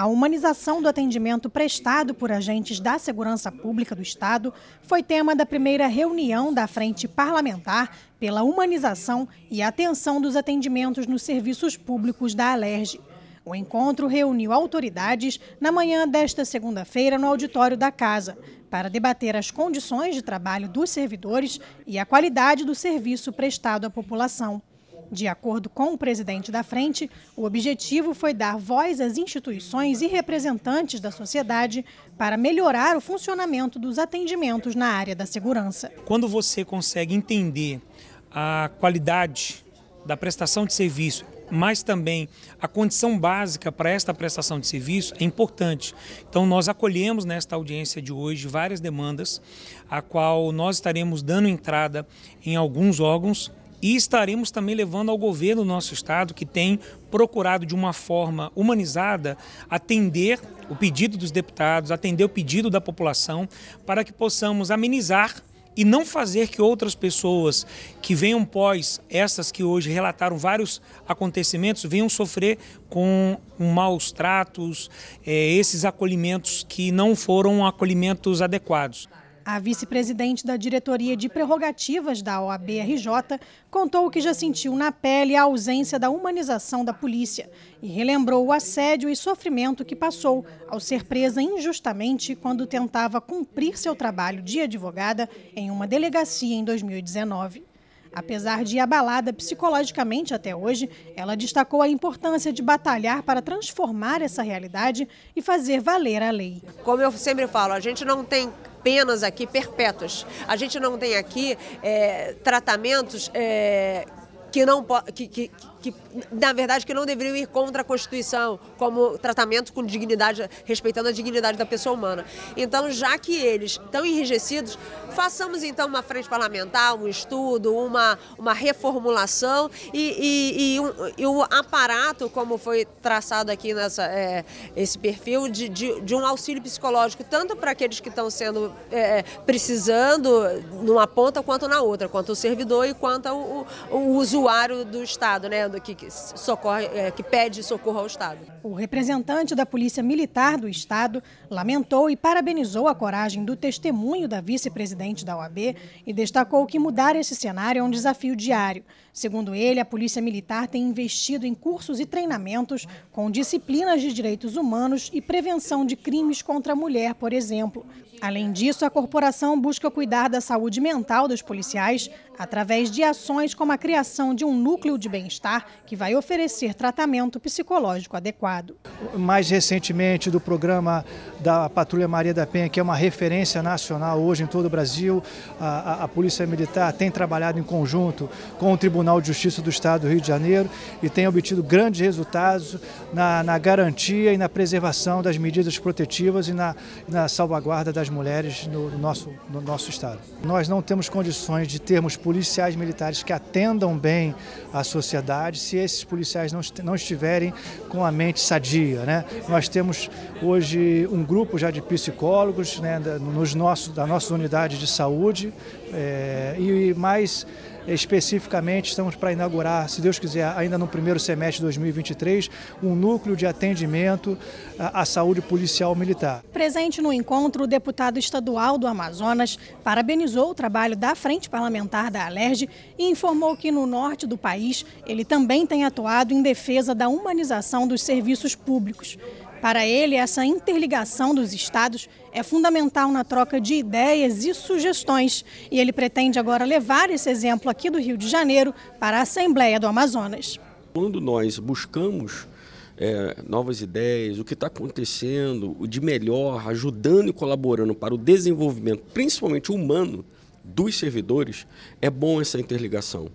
A humanização do atendimento prestado por agentes da segurança pública do Estado foi tema da primeira reunião da Frente Parlamentar pela Humanização e Atenção dos Atendimentos nos Serviços Públicos da Alerj. O encontro reuniu autoridades na manhã desta segunda-feira no auditório da Casa, para debater as condições de trabalho dos servidores e a qualidade do serviço prestado à população. De acordo com o presidente da frente, o objetivo foi dar voz às instituições e representantes da sociedade para melhorar o funcionamento dos atendimentos na área da segurança. Quando você consegue entender a qualidade da prestação de serviço, mas também a condição básica para esta prestação de serviço é importante. Então nós acolhemos nesta audiência de hoje várias demandas, a qual nós estaremos dando entrada em alguns órgãos e estaremos também levando ao governo do nosso estado, que tem procurado de uma forma humanizada atender o pedido dos deputados, atender o pedido da população, para que possamos amenizar e não fazer que outras pessoas que venham pós essas que hoje relataram vários acontecimentos venham sofrer com maus tratos, eh, esses acolhimentos que não foram acolhimentos adequados. A vice-presidente da diretoria de prerrogativas da OAB-RJ contou que já sentiu na pele a ausência da humanização da polícia e relembrou o assédio e sofrimento que passou ao ser presa injustamente quando tentava cumprir seu trabalho de advogada em uma delegacia em 2019. Apesar de abalada psicologicamente até hoje, ela destacou a importância de batalhar para transformar essa realidade e fazer valer a lei. Como eu sempre falo, a gente não tem penas aqui perpétuas. A gente não tem aqui é, tratamentos é, que não que, que que na verdade que não deveriam ir contra a Constituição, como tratamento com dignidade, respeitando a dignidade da pessoa humana. Então, já que eles estão enrijecidos, façamos então uma frente parlamentar, um estudo, uma, uma reformulação e, e, e, um, e um aparato, como foi traçado aqui nessa é, esse perfil, de, de, de, um auxílio psicológico, tanto para aqueles que estão sendo é, precisando numa ponta quanto na outra, quanto o servidor e quanto o, o, o usuário do Estado, né? que, que, socorre, é, que pede socorro ao Estado. O representante da Polícia Militar do Estado lamentou e parabenizou a coragem do testemunho da vice-presidente da OAB e destacou que mudar esse cenário é um desafio diário. Segundo ele, a Polícia Militar tem investido em cursos e treinamentos com disciplinas de direitos humanos e prevenção de crimes contra a mulher, por exemplo. Além disso, a corporação busca cuidar da saúde mental dos policiais através de ações como a criação de um núcleo de bem-estar que vai oferecer tratamento psicológico adequado. Mais recentemente, do programa da Patrulha Maria da Penha, que é uma referência nacional hoje em todo o Brasil, a, a Polícia Militar tem trabalhado em conjunto com o Tribunal de Justiça do Estado do Rio de Janeiro e tem obtido grandes resultados na, na garantia e na preservação das medidas protetivas e na, na salvaguarda das mulheres no, no nosso, no nosso Estado. Nós não temos condições de termos policiais militares que atendam bem a sociedade sociedade se esses policiais não, não estiverem com a mente sadia. Né? Nós temos hoje um grupo já de psicólogos né, nos nossos, da nossa unidade de saúde é, e mais Especificamente, estamos para inaugurar, se Deus quiser, ainda no primeiro semestre de 2023, um núcleo de atendimento à saúde policial militar. Presente no encontro, o deputado estadual do Amazonas parabenizou o trabalho da Frente Parlamentar da Alerj e informou que no norte do país ele também tem atuado em defesa da humanização dos serviços públicos. Para ele, essa interligação dos estados é fundamental na troca de ideias e sugestões. E ele pretende agora levar esse exemplo aqui do Rio de Janeiro para a Assembleia do Amazonas. Quando nós buscamos é, novas ideias, o que está acontecendo, o de melhor, ajudando e colaborando para o desenvolvimento, principalmente humano, dos servidores, é bom essa interligação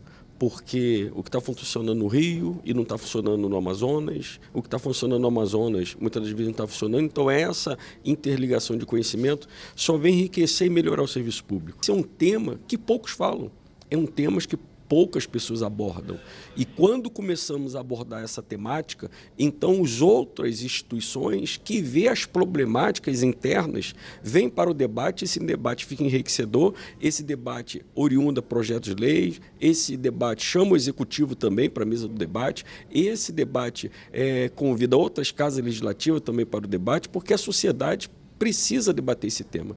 porque o que está funcionando no Rio e não está funcionando no Amazonas, o que está funcionando no Amazonas muitas das vezes não está funcionando. Então, essa interligação de conhecimento só vem enriquecer e melhorar o serviço público. Esse é um tema que poucos falam, é um tema que poucas pessoas abordam. E quando começamos a abordar essa temática, então as outras instituições que vê as problemáticas internas vêm para o debate, esse debate fica enriquecedor, esse debate oriunda projetos de lei, esse debate chama o executivo também para a mesa do debate, esse debate é, convida outras casas legislativas também para o debate, porque a sociedade precisa debater esse tema.